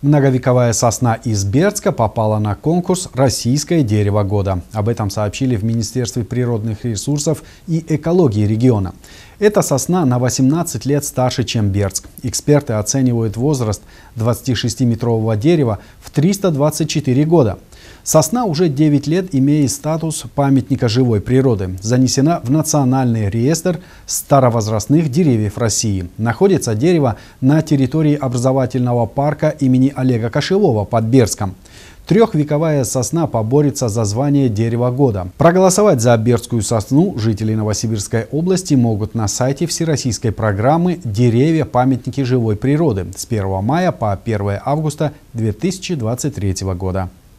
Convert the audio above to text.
Многовековая сосна из Бердска попала на конкурс «Российское дерево года». Об этом сообщили в Министерстве природных ресурсов и экологии региона. Эта сосна на 18 лет старше, чем Бердск. Эксперты оценивают возраст 26-метрового дерева в 324 года. Сосна уже 9 лет имеет статус памятника живой природы. Занесена в Национальный реестр старовозрастных деревьев России. Находится дерево на территории образовательного парка имени Олега Кошелова под Берском. Трехвековая сосна поборется за звание дерева года. Проголосовать за бердскую сосну жители Новосибирской области могут на сайте всероссийской программы «Деревья. Памятники живой природы» с 1 мая по 1 августа 2023 года.